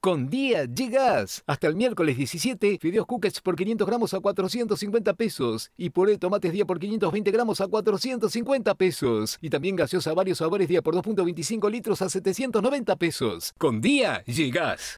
con Día llegas Hasta el miércoles 17, fideos cookies por 500 gramos a 450 pesos y por tomates día por 520 gramos a 450 pesos. Y también gaseosa varios sabores día por 2.25 litros a 790 pesos. Con día llegas.